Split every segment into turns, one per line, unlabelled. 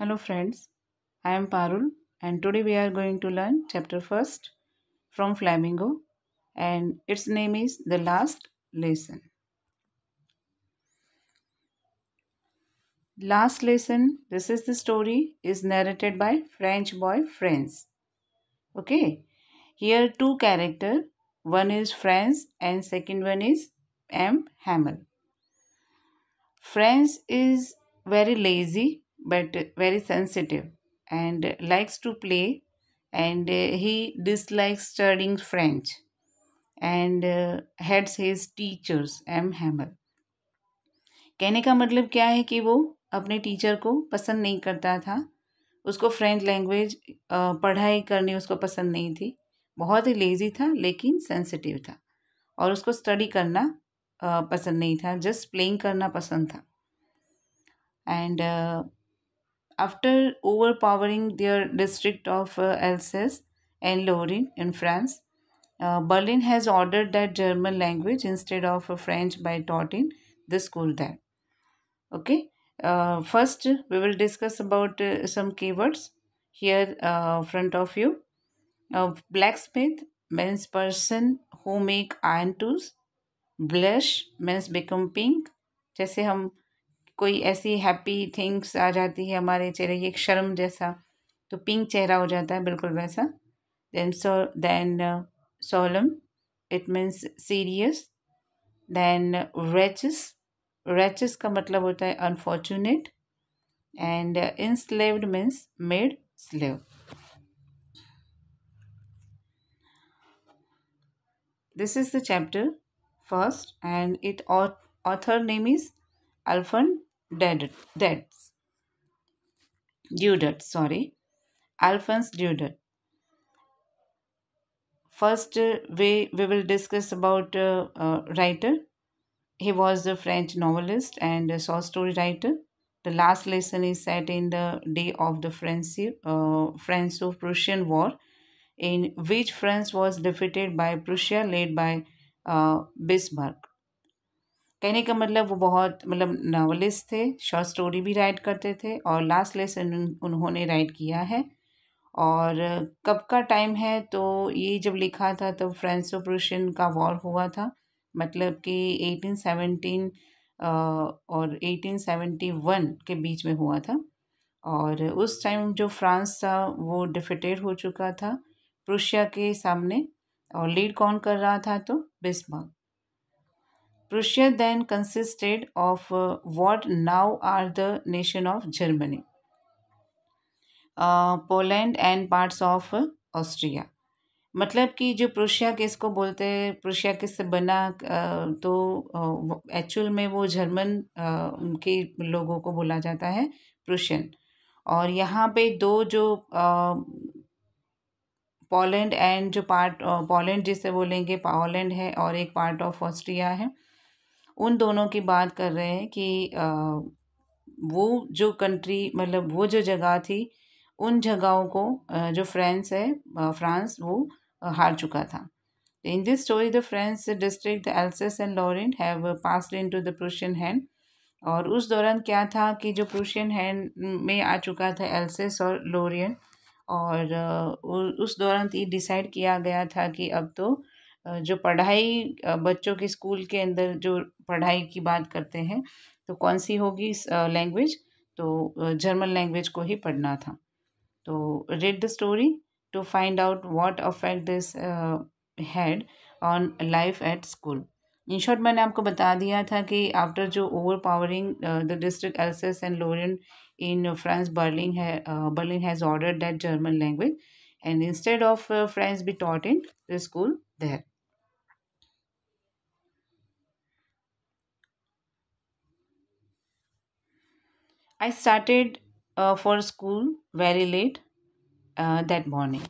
Hello friends, I am Parul and today we are going to learn chapter 1st from Flamingo and its name is The Last Lesson. Last lesson, this is the story, is narrated by French boy friends. Okay, here two character, one is friends, and second one is M. Hamel. Friends is very lazy but very sensitive and likes to play and he dislikes studying French and uh, hates his teachers M hammer कहने का मतलब क्या है कि वो अपने teacher को पसंद नहीं करता था उसको फ्रेंच लैंग्वेज पढ़ाई करनी उसको पसंद नहीं थी बहुत ही लेज़ी था लेकिन सेंसिटिव था और उसको स्टडी करना पसंद नहीं था जस्ट प्लेइंग करना पसंद था and After overpowering their district of uh, Alsace and Lorraine in France, uh, Berlin has ordered that German language instead of uh, French by taught in the school there. Okay, uh, first we will discuss about uh, some keywords here front of you. blacksmith means person who make iron tools. blush means become pink. जैसे हम कोई ऐसी happy things आ जाती है हमारे चेहरे एक शर्म जैसा तो पिंक चेहरा हो जाता है बिल्कुल वैसा then so then solemn it means serious then wretches wretches का मतलब होता है unfortunate and enslaved means made slave this is the chapter first and it author name is Alfred debts. Dudet, sorry. Alphonse Dudet. First, uh, we, we will discuss about uh, uh, writer. He was a French novelist and short story writer. The last lesson is set in the day of the French, uh, Franco-Prussian War, in which France was defeated by Prussia led by uh, Bismarck. कहने का मतलब वो बहुत मतलब novelist थे short story भी right करते थे और लास्ट लेसन उन्होंने राइट किया है और कब का टाइम है तो ये जब लिखा था तब तो फ्रेंस ऑपरेशन का वॉर हुआ था मतलब कि एटीन सेवेंटीन और एटीन सेवेंटी वन के बीच में हुआ था और उस टाइम जो फ्रांस था वो डिफिटेड हो चुका था प्रूशिया के सामने और लीड कौन कर रहा था तो Bismarck Prussia then consisted of uh, what now are the nation of Germany, uh, Poland and parts of uh, Austria. मतलब कि जो प्रुशिया किसको बोलते हैं प्रुशिया किससे बना uh, तो एक्चुअल uh, में वो जर्मन के लोगों को बोला जाता है प्रुशियन और यहाँ पे दो जो पोलैंड एंड जो पार्ट पोलैंड जिसे बोलेंगे पोलैंड है और एक पार्ट ऑफ ऑस्ट्रिया है उन दोनों की बात कर रहे हैं कि वो जो कंट्री मतलब वो जो जगह थी उन जगहों को जो फ्रांस है फ्रांस वो हार चुका था in this story the French district Alsace and and have passed into the Prussian hand और उस दौरान क्या था कि जो प्रूशियन हैंड में आ चुका था एल्सेस और लोरियन और उस दौरान ये डिसाइड किया गया था कि अब तो जो पढ़ाई बच्चों के स्कूल के अंदर जो पढ़ाई की बात करते हैं तो कौन सी होगी लैंग्वेज तो जर्मन लैंग्वेज को ही पढ़ना था तो read the story to find out what affect this had on life at school in short मैंने आपको बता दिया था कि आफ्टर जो ओवर पावरिंग the district Alsace and Lorraine in France Berlin है Berlin has order that German language and instead of friends be taught in the school there I started uh, for school very late uh, that morning.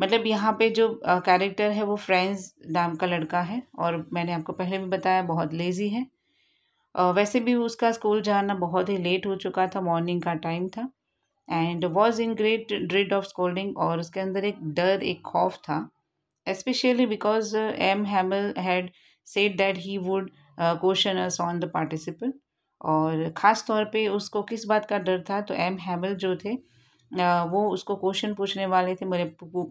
मतलब यहाँ पे जो character uh, है वो friends नाम का लड़का है और मैंने आपको पहले भी बताया बहुत लेज़ी है uh, वैसे भी उसका स्कूल जाना बहुत ही लेट हो चुका था मॉर्निंग का टाइम था and was in great dread of scolding और उसके अंदर एक डर एक खौफ था especially because M Hamel had said that he would question us on the participant और ख़ास तौर पे उसको किस बात का डर था तो एम हैवल जो थे वो उसको क्वेश्चन पूछने वाले थे मेरे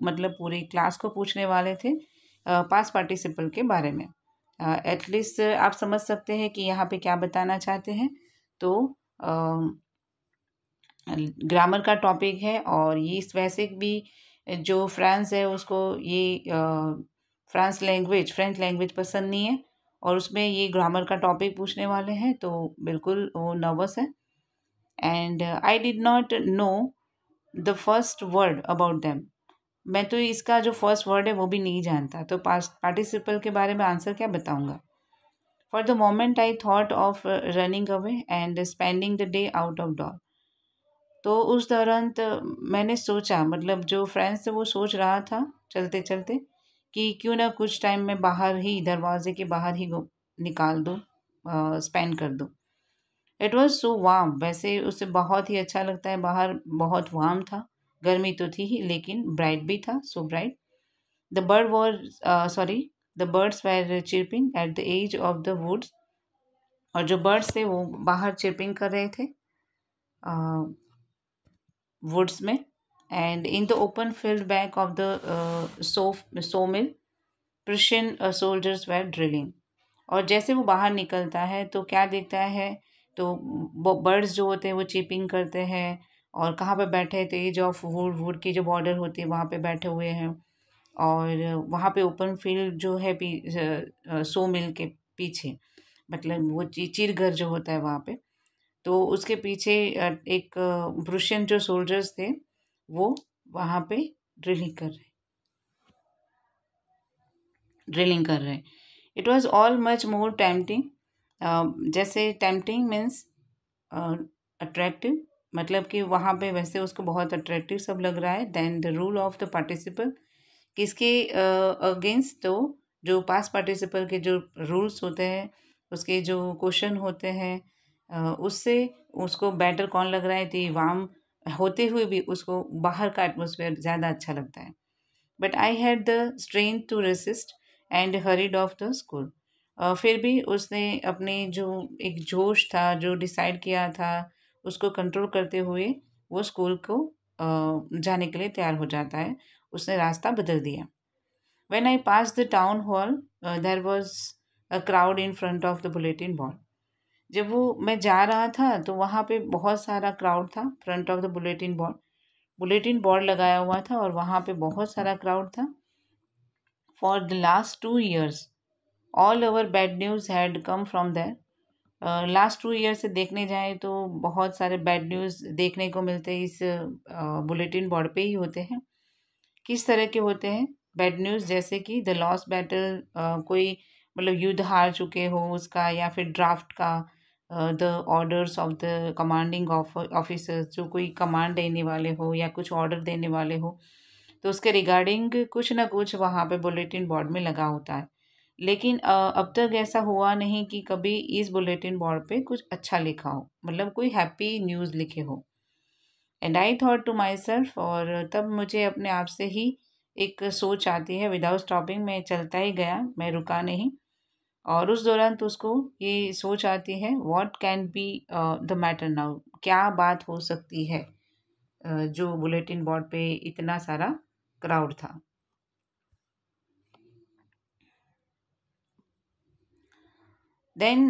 मतलब पूरी क्लास को पूछने वाले थे पास पार्टिसिपल के बारे में एटलीस्ट आप समझ सकते हैं कि यहाँ पे क्या बताना चाहते हैं तो ग्रामर का टॉपिक है और ये वैसे भी जो फ्रांस है उसको ये फ्रांस लैंग्वेज फ्रेंच लैंग्वेज पसंद नहीं है और उसमें ये ग्रामर का टॉपिक पूछने वाले हैं तो बिल्कुल वो नर्वस है and I did not know the first word about them मैं तो इसका जो फर्स्ट वर्ड है वो भी नहीं जानता तो पार्टिसिपल के बारे में आंसर क्या बताऊंगा for the moment I thought of running away and spending the day out of door तो उस दौरान तो मैंने सोचा मतलब जो फ्रेंड्स थे वो सोच रहा था चलते चलते कि क्यों ना कुछ टाइम में बाहर ही दरवाजे के बाहर ही निकाल दूँ स्पेंड कर दूँ इट वॉज सो वाम वैसे उसे बहुत ही अच्छा लगता है बाहर बहुत वाम था गर्मी तो थी ही लेकिन ब्राइट भी था so bright the bird were sorry the birds were chirping at the edge of the woods और जो बर्ड्स थे वो बाहर चिरपिंग कर रहे थे वुड्स में and in the open field back of the uh, saw mill Prussian uh, soldiers were drilling और जैसे वो बाहर निकलता है तो क्या देखता है तो बर्ड्स जो होते हैं वो चिपिंग करते हैं और कहाँ पे बैठे तो एज ऑफ वुड वुड की जो बॉर्डर होती है वहाँ पे बैठे हुए हैं और वहाँ पे ओपन फील्ड जो है पी सो मिल के पीछे मतलब वो चिरघर जो होता है वहाँ पे तो उसके पीछे एक ब्रुशियन जो सोल्जर्स थे वो वहाँ पे ड्रिलिंग कर रहे ड्रिलिंग कर रहे it was all much more tempting जैसे टैम्पटिंग मीन्स अट्रैक्टिव मतलब कि वहाँ पे वैसे उसको बहुत अट्रैक्टिव सब लग रहा है then the rule of the participle किसके अगेंस्ट uh, तो जो पास पार्टिसिपल के जो रूल्स होते हैं उसके जो क्वेश्चन होते हैं uh, उससे उसको बेटर कौन लग रहा है दी वाम होते हुए भी उसको बाहर का एटमोसफेयर ज़्यादा अच्छा लगता है but I had the strength to resist and hurried off the school फिर भी उसने अपने जो एक जोश था जो डिसाइड किया था उसको कंट्रोल करते हुए वो स्कूल को uh, जाने के लिए तैयार हो जाता है उसने रास्ता बदल दिया when I pass the town hall there was a crowd in front of the bulletin board जब वो मैं जा रहा था तो वहाँ पे बहुत सारा क्राउड था front of the bulletin board bulletin board लगाया हुआ था और वहाँ पे बहुत सारा क्राउड था for the last two years all over bad news had come from that last two year से देखने जाए तो बहुत सारे बैड न्यूज़ देखने को मिलते हैं इस बुलेटिन बोर्ड पे ही होते हैं किस तरह के होते हैं बैड न्यूज़ जैसे कि द लॉस बैटल कोई मतलब युद्ध हार चुके हो उसका या फिर ड्राफ्ट का the orders of the commanding officers जो कोई कमांड देने वाले हो या कुछ ऑर्डर देने वाले हो तो उसके रिगार्डिंग कुछ ना कुछ वहाँ पे बुलेटिन बोर्ड में लगा होता है लेकिन अब तक ऐसा हुआ नहीं कि कभी इस बुलेटिन बोर्ड पे कुछ अच्छा लिखा हो मतलब कोई हैप्पी न्यूज़ लिखे हो and I thought to myself और तब मुझे अपने आप से ही एक सोच आती है विदाउट स्टॉपिंग मैं चलता ही गया मैं रुका नहीं और उस दौरान तो उसको ये सोच आती है what can be the matter now क्या बात हो सकती है जो बुलेटिन बोर्ड पे इतना सारा क्राउड था then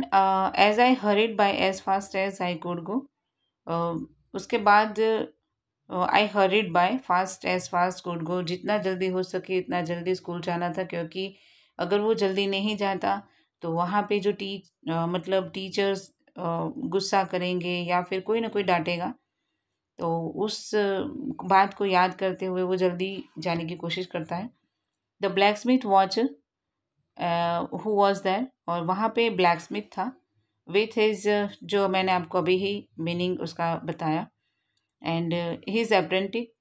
as I hurried by as fast as I could go उसके बाद I hurried by fast as fast could go जितना जल्दी हो सके इतना जल्दी स्कूल जाना था क्योंकि अगर वो जल्दी नहीं जाता तो वहाँ पे जो टीच मतलब टीचर्स गुस्सा करेंगे या फिर कोई ना कोई डांटेगा तो उस बात को याद करते हुए वो जल्दी जाने की कोशिश करता है द ब्लैक स्मिथ वॉच हु वॉज दैर और वहाँ पे ब्लैक स्मिथ था विथ हिज जो मैंने आपको अभी ही मीनिंग उसका बताया एंड हिज अप्रेंटिक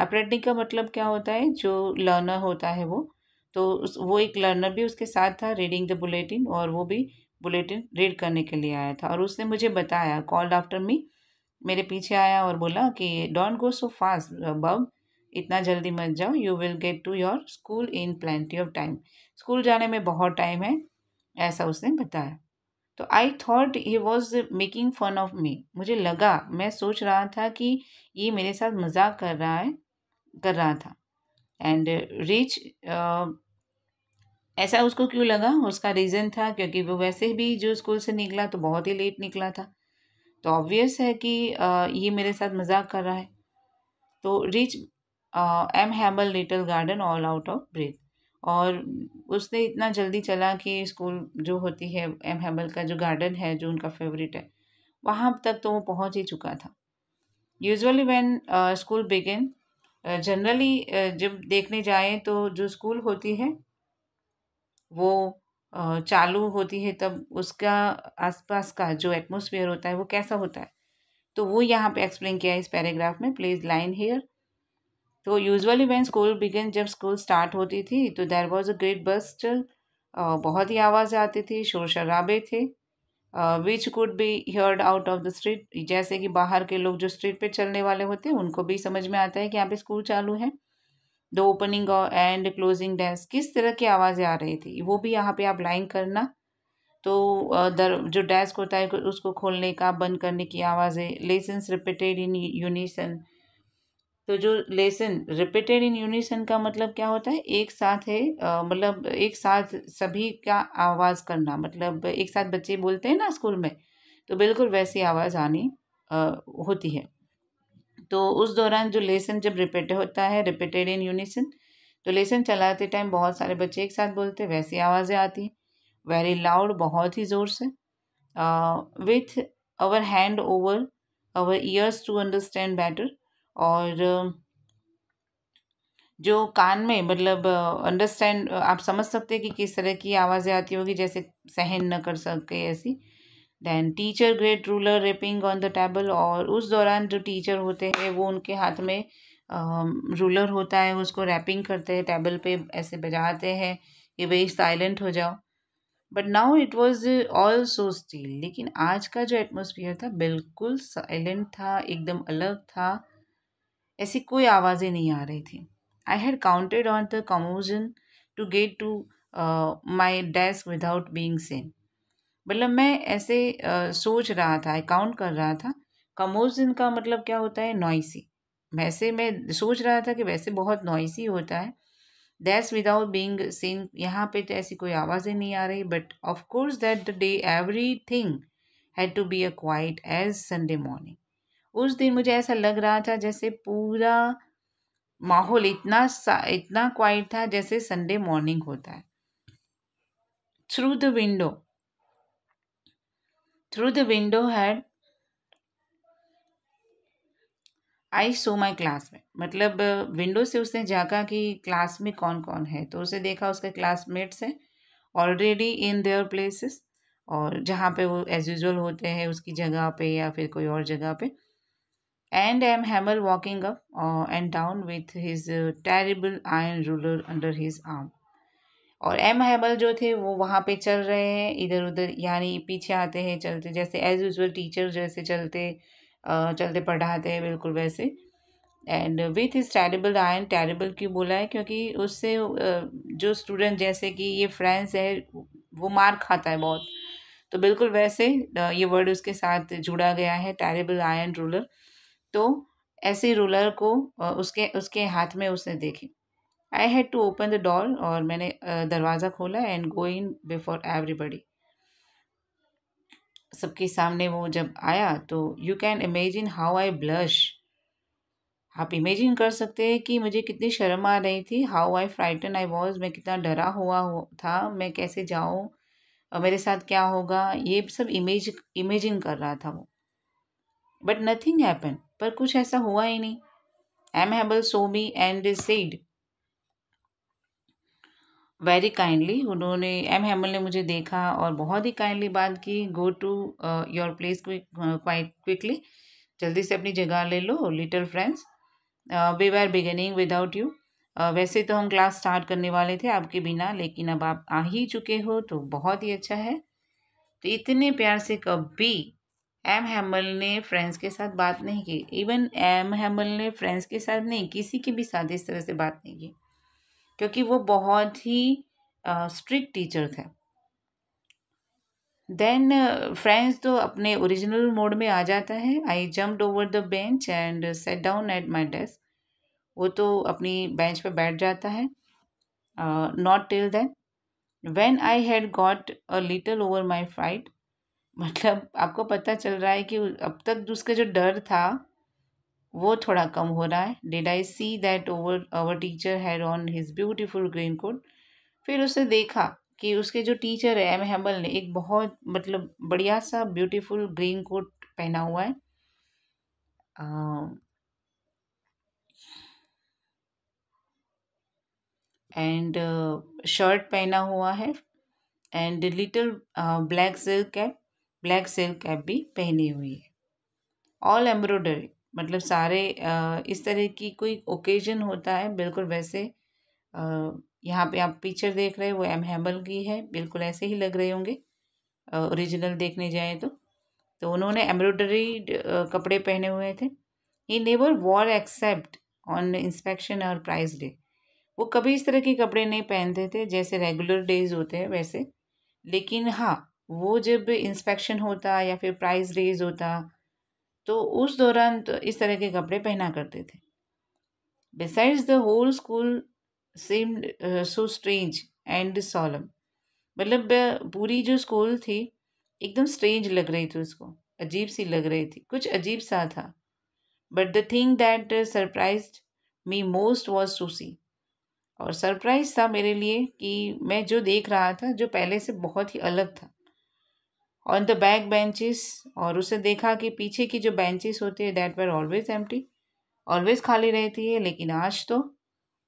अप्रेंटिक का मतलब क्या होता है जो लर्नर होता है वो तो उस वो एक लर्नर भी उसके साथ था रीडिंग द बुलेटिन और वो भी बुलेटिन रीड करने के लिए आया था और उसने मुझे बताया कॉल्ड आफ्टर मी मेरे पीछे आया और बोला कि डोंट गो सो फास्ट बब इतना जल्दी मत जाओ you will get to your school in plenty of time school जाने में बहुत टाइम है ऐसा उसने बताया तो I thought he was making fun of me मुझे लगा मैं सोच रहा था कि ये मेरे साथ मजाक कर रहा है कर रहा था एंड रिच uh, uh, ऐसा उसको क्यों लगा उसका रीज़न था क्योंकि वो वैसे भी जो स्कूल से निकला तो बहुत ही लेट निकला था तो ऑब्वियस है कि ये मेरे साथ मजाक कर रहा है तो reach M Hamel little garden all out of breath और उसने इतना जल्दी चला कि स्कूल जो होती है एम हैबल का जो गार्डन है जो उनका फेवरेट है वहाँ तक तो वो पहुँच ही चुका था usually when school begin generally जब देखने जाएं तो जो स्कूल होती है वो चालू होती है तब उसका आसपास का जो एटमोसफियर होता है वो कैसा होता है तो वो यहाँ पे एक्सप्लेन किया है इस पैराग्राफ में प्लेज लाइन हेयर तो यूजुअली वैन स्कूल बिगन जब स्कूल स्टार्ट होती थी तो there was a great bustle बहुत ही आवाज़ आती थी शोर शराबे थे which could be heard out of the street जैसे कि बाहर के लोग जो स्ट्रीट पे चलने वाले होते हैं उनको भी समझ में आता है कि यहाँ पे स्कूल चालू है the opening and closing desk किस तरह की आवाज़ें आ रही थी वो भी यहाँ पे आप लाइन करना तो uh, दर जो डेस्क होता है उसको खोलने का बंद करने की आवाज़ें लेसन्स रिपीटेड इन यूनिसन तो जो लेसन रिपीटेड इन यूनिसन का मतलब क्या होता है एक साथ है मतलब एक साथ सभी का आवाज़ करना मतलब एक साथ बच्चे बोलते हैं ना स्कूल में तो बिल्कुल वैसी आवाज़ आनी आ, होती है तो उस दौरान जो लेसन जब रिपीट होता है रिपीटेड इन यूनिसन तो लेसन चलाते टाइम बहुत सारे बच्चे एक साथ बोलते वैसी आवाज़ें आती हैं वेरी लाउड बहुत ही ज़ोर से with our hand over our ears to understand better और जो कान में मतलब अंडरस्टैंड आप समझ सकते हैं कि किस तरह की आवाज़ें आती होगी जैसे सहन न कर सके ऐसी then teacher great ruler rapping on the table और उस दौरान जो टीचर होते हैं वो उनके हाथ में रूलर होता है उसको रैपिंग करते हैं टेबल पे ऐसे बजाते हैं कि भाई साइलेंट हो जाओ but now it was all so still लेकिन आज का जो एटमोसफियर था बिल्कुल साइलेंट था एकदम अलग था ऐसी कोई आवाज़ें नहीं आ रही थी I had counted on the commotion to get to my desk without being seen मतलब मैं ऐसे uh, सोच रहा था काउंट कर रहा था कमोजन का मतलब क्या होता है नॉइसी वैसे मैं सोच रहा था कि वैसे बहुत नॉइसी होता है दैट्स विदाउट बींग सीन यहाँ पे तो ऐसी कोई आवाज़ें नहीं आ रही but of course that the day everything had to be a quiet as Sunday morning उस दिन मुझे ऐसा लग रहा था जैसे पूरा माहौल इतना इतना क्वाइट था जैसे संडे मॉर्निंग होता है through the window through the window had I saw my class में मतलब विंडो से उसने झाँका कि क्लास में कौन कौन है तो उसे देखा उसके क्लासमेट्स हैं ऑलरेडी इन देअर प्लेसेस और जहाँ पे वो एज यूजल होते हैं उसकी जगह पे या फिर कोई और जगह पे and am Hamel walking up uh, and down with his uh, terrible iron ruler under his arm. और एम हैमल जो थे वो वहाँ पे चल रहे हैं इधर उधर यानी पीछे आते हैं चलते जैसे एज़ यूजल टीचर जैसे चलते चलते पढ़ाते हैं बिल्कुल वैसे and with is terrible iron terrible क्यों बोला है क्योंकि उससे जो स्टूडेंट जैसे कि ये फ्रेंड्स है वो मार खाता है बहुत तो बिल्कुल वैसे ये वर्ड उसके साथ जुड़ा गया है टेरेबल आयन रूलर तो ऐसे रोलर को उसके उसके हाथ में उसने देखे I had to open the door और मैंने दरवाज़ा खोला and go in before everybody सबके सामने वो जब आया तो you can imagine how I blush आप इमेजिन कर सकते हैं कि मुझे कितनी शर्म आ रही थी how I frighten I was मैं कितना डरा हुआ था मैं कैसे जाऊँ और मेरे साथ क्या होगा ये सब इमेज इमेजिन कर रहा था वो बट नथिंग हैपन पर कुछ ऐसा हुआ ही नहीं M Hamel saw me and said very kindly उन्होंने एम हैमल ने मुझे देखा और बहुत ही काइंडली बात की go to your place quite quickly जल्दी से अपनी जगह ले लो little friends we are beginning without you वैसे तो हम क्लास स्टार्ट करने वाले थे आपके बिना लेकिन अब आप आ ही चुके हो तो बहुत ही अच्छा है तो इतने प्यार से कभी एम हैमल ने फ्रेंड्स के साथ बात नहीं की इवन एम हैमल ने फ्रेंड्स के साथ नहीं किसी के भी साथ इस तरह से बात नहीं की क्योंकि वो बहुत ही स्ट्रिक्ट टीचर थे देन फ्रेंड्स तो अपने ओरिजिनल मोड में आ जाता है I jumped over the bench and sat down at my desk वो तो अपनी बेंच पर बैठ जाता है not till then when I had got a little over my fright मतलब आपको पता चल रहा है कि अब तक उसका जो डर था वो थोड़ा कम हो रहा है डेड I see that over our teacher had on his beautiful green coat फिर उसने देखा कि उसके जो टीचर है एम हैबल ने एक बहुत मतलब बढ़िया सा ब्यूटीफुल ग्रीन कोट पहना हुआ है एंड शर्ट uh, पहना हुआ है and little black silk cap black silk cap भी पहनी हुई है ऑल एम्ब्रॉयडरी मतलब सारे इस तरह की कोई ओकेजन होता है बिल्कुल वैसे यहाँ पे आप पिक्चर देख रहे हैं वो एम हैमल की है बिल्कुल ऐसे ही लग रहे होंगे ओरिजिनल देखने जाए तो तो उन्होंने एम्ब्रॉयडरी कपड़े पहने हुए थे ही never wore except on inspection और प्राइज डे वो कभी इस तरह के कपड़े नहीं पहनते थे जैसे रेगुलर डेज होते हैं वैसे लेकिन हाँ वो जब इंस्पेक्शन होता या फिर प्राइस रेज होता तो उस दौरान तो इस तरह के कपड़े पहना करते थे besides the whole school same so strange and solemn मतलब पूरी जो स्कूल थी एकदम स्ट्रेंज लग रही थी उसको अजीब सी लग रही थी कुछ अजीब सा था but the thing that surprised me most was सूसी और सरप्राइज था मेरे लिए कि मैं जो देख रहा था जो पहले से बहुत ही अलग था ऑन द बैक बेंचेस और उसे देखा कि पीछे की जो बेंचेस होती है डेट वर ऑलवेज टी ऑलवेज खाली रहती है लेकिन आज तो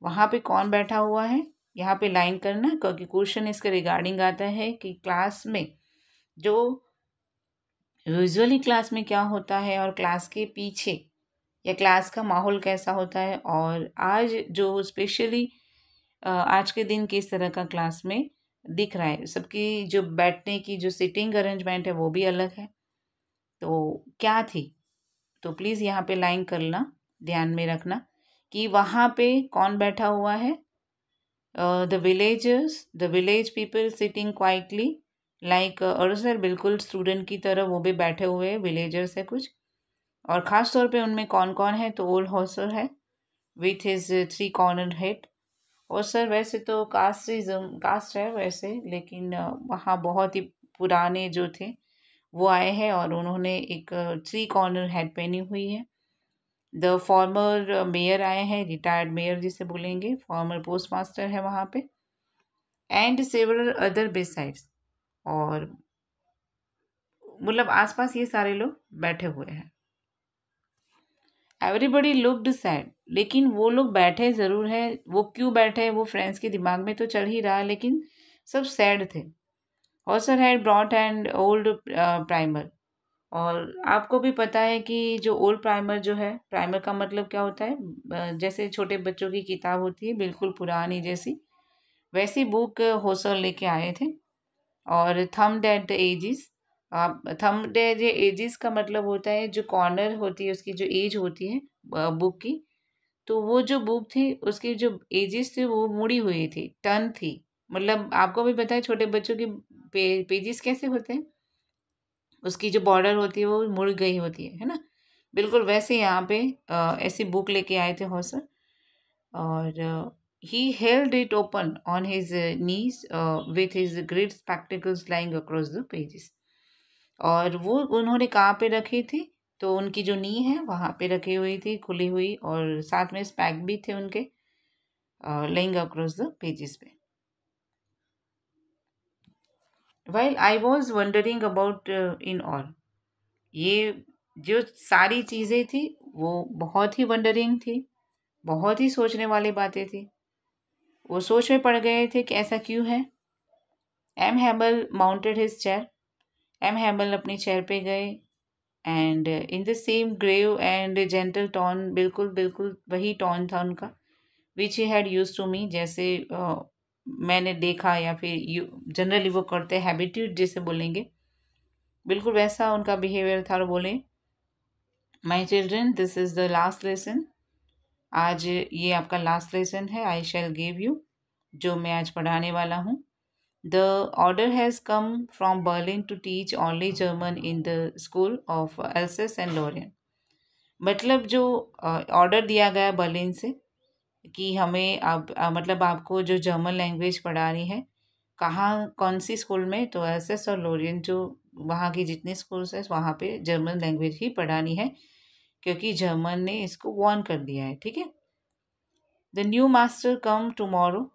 वहाँ पे कौन बैठा हुआ है यहाँ पे लाइन करना क्योंकि क्वेश्चन इसके रिगार्डिंग आता है कि क्लास में जो यूजली क्लास में क्या होता है और क्लास के पीछे या क्लास का माहौल कैसा होता है और आज जो स्पेशली आज के दिन किस तरह का क्लास में दिख रहा है सबकी जो बैठने की जो सिटिंग अरेंजमेंट है वो भी अलग है तो क्या थी तो प्लीज़ यहाँ पे लाइन करना ध्यान में रखना कि वहाँ पे कौन बैठा हुआ है the villagers the village people sitting quietly like और सर बिल्कुल स्टूडेंट की तरह वो भी बैठे हुए हैं विलेजर्स है कुछ और ख़ास तौर पे उनमें कौन कौन है तो ओल्ड हॉसर है with his three corner hat और सर वैसे तो कास्टिज़म कास्ट है वैसे लेकिन वहाँ बहुत ही पुराने जो थे वो आए हैं और उन्होंने एक थ्री कॉर्नर हेड पहनी हुई है द फॉर्मर मेयर आए हैं रिटायर्ड मेयर जिसे बोलेंगे फॉर्मर पोस्ट मास्टर है वहाँ पे एंड सेवरल अदर बेसाइड्स और मतलब आसपास ये सारे लोग बैठे हुए हैं एवरीबडी लुकड सैड लेकिन वो लोग बैठे ज़रूर हैं वो क्यों बैठे वो फ्रेंड्स के दिमाग में तो चल ही रहा लेकिन सब सैड थे Hauser had brought and old primer और आपको भी पता है कि जो ओल्ड प्राइमर जो है प्राइमर का मतलब क्या होता है जैसे छोटे बच्चों की किताब होती है बिल्कुल पुरानी जैसी वैसी बुक होसर uh, लेके आए थे और थम डेट एजिस आप थम डेज ये एजिस का मतलब होता है जो कॉर्नर होती है उसकी जो एज होती है बुक की तो वो जो बुक थी उसकी जो एजिस थी वो मुड़ी हुई थी टर्न थी मतलब आपको भी पता है छोटे बच्चों के पे, पेजेस कैसे होते हैं उसकी जो बॉर्डर होती है वो मुड़ गई होती है है ना बिल्कुल वैसे यहाँ पे आ, ऐसी बुक लेके आए थे हौसल और he held it open on his knees with his great spectacles lying across the pages और वो उन्होंने कहाँ पे रखी थी तो उनकी जो नी है वहाँ पे रखी हुई थी खुली हुई और साथ में स्पैक भी थे उनके लेइंग अक्रॉस द पेजेस पे well I was wondering about in all ये जो सारी चीज़ें थी वो बहुत ही वंडरिंग थी बहुत ही सोचने वाली बातें थी वो सोच में पड़ गए थे कि ऐसा क्यों है M Hamel mounted his chair M Hamel अपनी चेयर पे गए and in the same grave and gentle tone बिल्कुल बिल्कुल वही टोन था उनका which he had used to me जैसे मैंने देखा या फिर यू जनरली वो करते हैबिट्यूड जैसे बोलेंगे बिल्कुल वैसा उनका बिहेवियर था और बोले my children this is the last lesson आज ये आपका लास्ट लेसन है आई शैल गिव यू जो मैं आज पढ़ाने वाला हूँ The order has come from Berlin to teach only German in the school of Alsace and Lorraine. मतलब जो ऑर्डर दिया गया बर्लिन से कि हमें अब मतलब आपको जो जर्मन लैंग्वेज पढ़ानी है कहाँ कौन सी स्कूल में तो एस और लोरियन जो वहाँ की जितने स्कूल्स हैं वहाँ पे जर्मन लैंग्वेज ही पढ़ानी है क्योंकि जर्मन ने इसको वॉर्न कर दिया है ठीक है the new master come tomorrow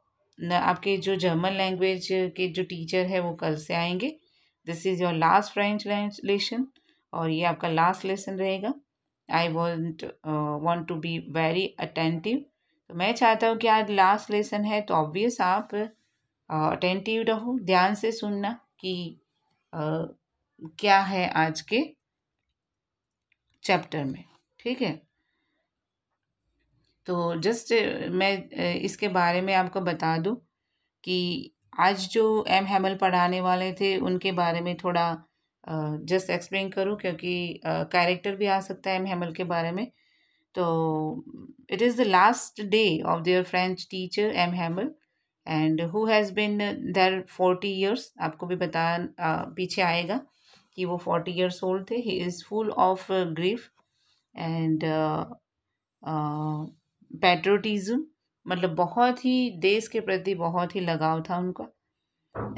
आपके जो जर्मन लैंग्वेज के जो टीचर है वो कल से आएंगे this is your last French lesson और ये आपका लास्ट लेसन रहेगा I want want to be very attentive तो मैं चाहता हूँ कि आज लास्ट लेसन है तो ऑब्वियस आप अटेंटिव uh, रहो ध्यान से सुनना कि uh, क्या है आज के चैप्टर में ठीक है तो जस्ट मैं इसके बारे में आपको बता दूं कि आज जो एम हेमल पढ़ाने वाले थे उनके बारे में थोड़ा जस्ट एक्सप्लेन करूं क्योंकि कैरेक्टर भी आ सकता है एम हेमल के बारे में तो it is the last day of their French teacher M Hamel and who has been there forty years आपको भी बता पीछे आएगा कि वो फोर्टी ईयर्स ओल्ड थे he is full of grief and patriotism मतलब बहुत ही देश के प्रति बहुत ही लगाव था उनका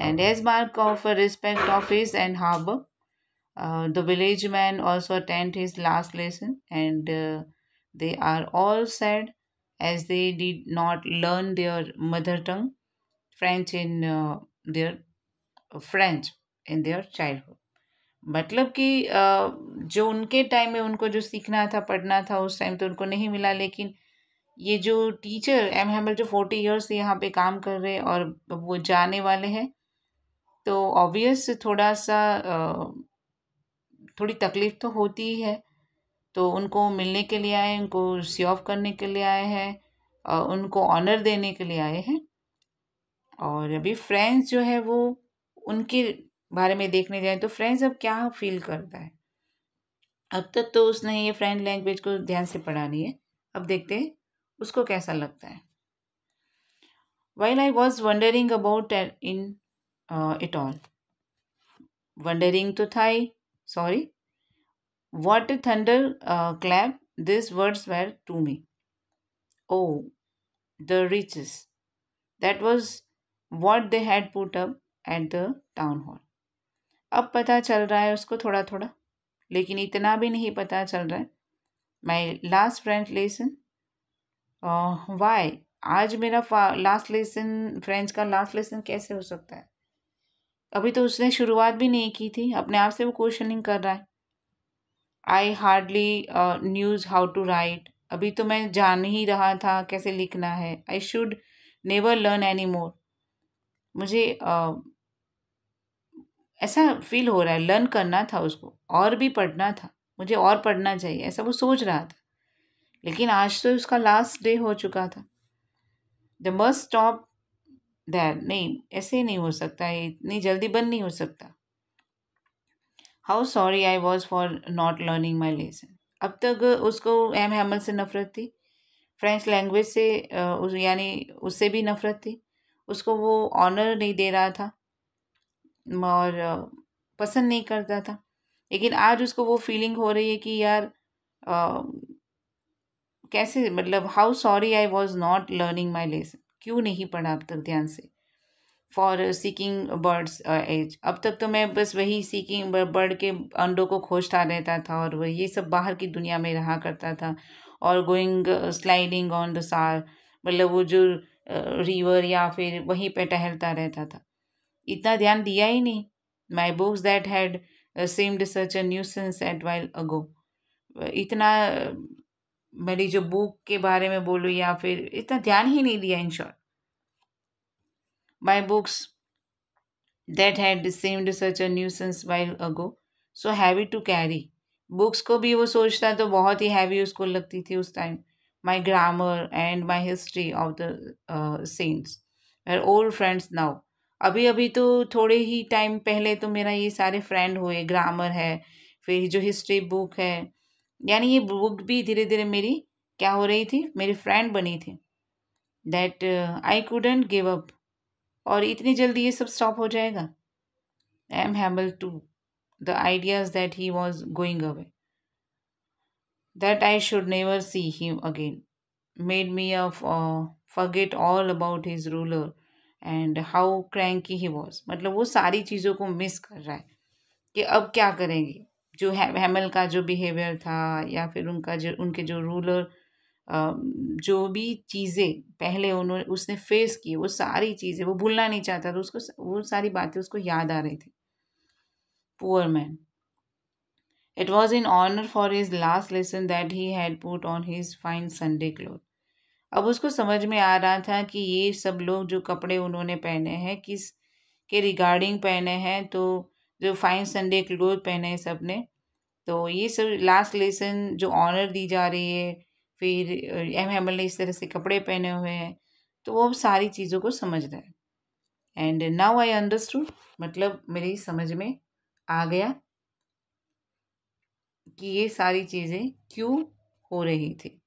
and as mark of respect of his and harbour the village man also attend his last lesson and they are all sad as they did not learn their mother tongue French in their French in child childhood मतलब कि uh, जो उनके time में उनको जो सीखना था पढ़ना था उस टाइम तो उनको नहीं मिला लेकिन ये जो टीचर एम हेमल जो फोर्टी ईयर्स यहाँ पे काम कर रहे हैं और वो जाने वाले हैं तो ऑब्वियस थोड़ा सा थोड़ी तकलीफ़ तो होती ही है तो उनको मिलने के लिए आए उनको सी ऑफ करने के लिए आए हैं उनको ऑनर देने के लिए आए हैं और अभी फ्रेंड्स जो है वो उनके बारे में देखने जाए तो फ्रेंड्स अब क्या फील करता है अब तक तो उसने ये फ्रेंड लैंग्वेज को ध्यान से पढ़ा नहीं है अब देखते हैं उसको कैसा लगता है while I was wondering about in it all wondering तो था ही sorry what thunder clap this words were to me oh the wretches that was what they had put up at the town hall अब पता चल रहा है उसको थोड़ा थोड़ा लेकिन इतना भी नहीं पता चल रहा है my last French lesson why आज मेरा लास्ट लेसन फ्रेंच का लास्ट लेसन कैसे हो सकता है अभी तो उसने शुरुआत भी नहीं की थी अपने आप से वो क्वेश्चनिंग कर रहा है I hardly knew how to write अभी तो मैं जान ही रहा था कैसे लिखना है I should never learn any more मुझे uh, ऐसा फील हो रहा है लर्न करना था उसको और भी पढ़ना था मुझे और पढ़ना चाहिए ऐसा वो सोच रहा था लेकिन आज तो उसका लास्ट डे हो चुका था द मस्ट स्टॉप दैर नहीं ऐसे नहीं हो सकता है इतनी जल्दी बंद नहीं हो सकता how sorry I was for not learning my lesson अब तक उसको एम हेमल से नफरत थी फ्रेंच लैंग्वेज से उस यानी उससे भी नफरत थी उसको वो ऑनर नहीं दे रहा था और पसंद नहीं करता था लेकिन आज उसको वो फीलिंग हो रही है कि यार कैसे मतलब how sorry I was not learning my lesson क्यों नहीं पढ़ा अब तक ध्यान से फॉर सीकिंग बर्ड्स एज अब तक तो मैं बस वही सीकिंग बर्ड के अंडों को खोजता रहता था और वह ये सब बाहर की दुनिया में रहा करता था और गोइंग स्लाइडिंग ऑन द सार मतलब वो जो रिवर uh, या फिर वहीं पे टहलता रहता था इतना ध्यान दिया ही नहीं my books that had seemed such a nuisance a while ago इतना मेरी जो बुक के बारे में बोलूँ या फिर इतना ध्यान ही नहीं दिया in short my books that had seemed such a nuisance while ago so heavy to carry books को भी वो सोचता तो बहुत ही हैवी उसको लगती थी उस time my grammar and my history of the saints were old friends now अभी अभी तो थोड़े ही टाइम पहले तो मेरा ये सारे फ्रेंड हुए ग्रामर है फिर जो हिस्ट्री बुक है यानी ये बुक भी धीरे धीरे मेरी क्या हो रही थी मेरी फ्रेंड बनी थी that I couldn't give up और इतनी जल्दी ये सब स्टॉप हो जाएगा I M Hamel to the ideas that he was going away that I should never see him again made me a forget all about his ruler and how cranky he was मतलब वो सारी चीज़ों को miss कर रहा है कि अब क्या करेंगे जो हैमल का जो बिहेवियर था या फिर उनका जो उनके जो रूलर जो भी चीज़ें पहले उन्होंने उसने फेस की वो सारी चीज़ें वो भूलना नहीं चाहता था उसको वो सारी बातें उसको याद आ रही थी poor man it was in honour for his last lesson that he had put on his fine Sunday cloth अब उसको समझ में आ रहा था कि ये सब लोग जो कपड़े उन्होंने पहने हैं किस के रिगार्डिंग पहने हैं तो जो फाइन संडे क्लोथ पहने हैं सब ने तो ये सब लास्ट लेसन जो ऑनर दी जा रही है फिर एम हेमल ने इस तरह से कपड़े पहने हुए हैं तो वो सारी चीज़ों को समझ रहे हैं एंड नाउ आई अंडरस्टूड मतलब मेरी समझ में आ गया कि ये सारी चीज़ें क्यों हो रही थी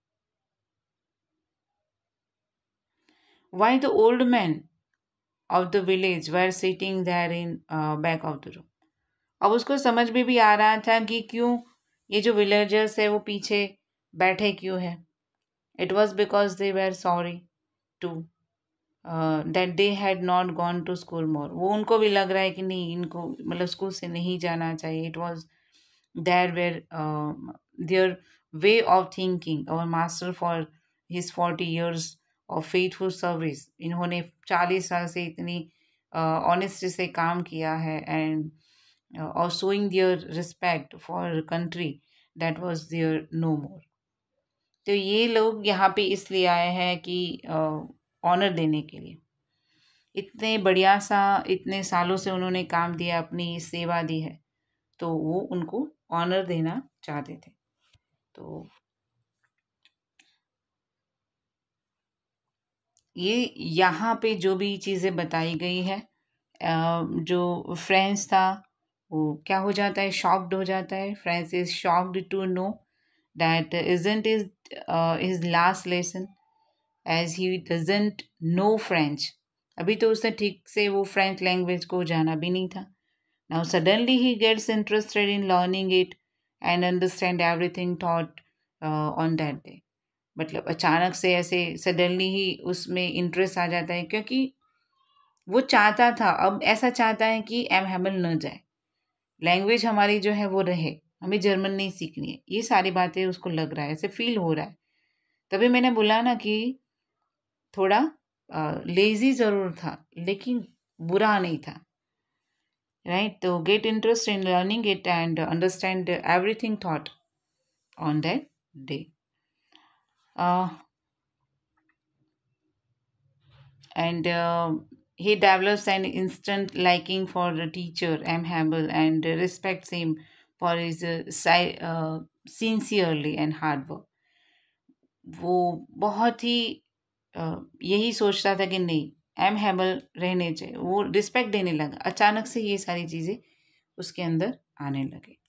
why the old man of the village were sitting there in back of the room अब उसको समझ में भी, भी आ रहा था कि क्यों ये जो विलेजर्स है वो पीछे बैठे क्यों हैं it was because they were sorry to that they had not gone to school more वो उनको भी लग रहा है कि नहीं इनको मतलब स्कूल से नहीं जाना चाहिए it was there were their way of thinking और master for his forty years और फेथफुल सर्विस इन्होंने चालीस साल से इतनी ऑनेस्टी uh, से काम किया है and Uh, or showing their respect for country that was there no more तो ये लोग यहाँ पे इसलिए आए हैं कि ऑनर uh, देने के लिए इतने बढ़िया सा इतने सालों से उन्होंने काम दिया अपनी सेवा दी है तो वो उनको ऑनर देना चाहते थे तो ये यहाँ पे जो भी चीज़ें बताई गई है uh, जो फ्रेंड्स था वो क्या हो जाता है शॉक्ड हो जाता है friends is shocked to know that isn't is is last lesson as he doesn't know French अभी तो उसने ठीक से वो फ्रेंच लैंग्वेज को जाना भी नहीं था now suddenly he gets interested in learning it and understand everything taught on that day मतलब अचानक से ऐसे सडनली ही उसमें इंटरेस्ट आ जाता है क्योंकि वो चाहता था अब ऐसा चाहता है कि एम हेमल न जाए लैंग्वेज हमारी जो है वो रहे हमें जर्मन नहीं सीखनी है ये सारी बातें उसको लग रहा है ऐसे फील हो रहा है तभी मैंने बोला ना कि थोड़ा लेज़ी ज़रूर था लेकिन बुरा नहीं था राइट तो get interest in learning it and understand everything taught on that day and He develops an instant liking for the teacher, M. Hamble, and respects him for his uh, si uh, sincerely and hard work. वो बहुत ही यही सोचता था कि नहीं M हैबल रहने चाहिए वो रिस्पेक्ट देने लगा अचानक से ये सारी चीज़ें उसके अंदर आने लगे